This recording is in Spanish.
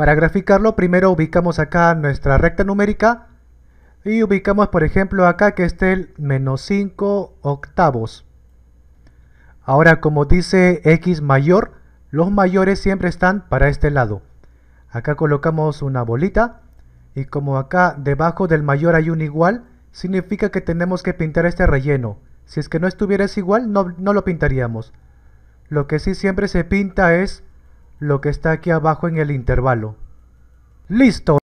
Para graficarlo primero ubicamos acá nuestra recta numérica y ubicamos por ejemplo acá que esté el menos 5 octavos. Ahora como dice x mayor, los mayores siempre están para este lado. Acá colocamos una bolita y como acá debajo del mayor hay un igual, significa que tenemos que pintar este relleno. Si es que no estuviera igual, no, no lo pintaríamos. Lo que sí siempre se pinta es lo que está aquí abajo en el intervalo. ¡Listo!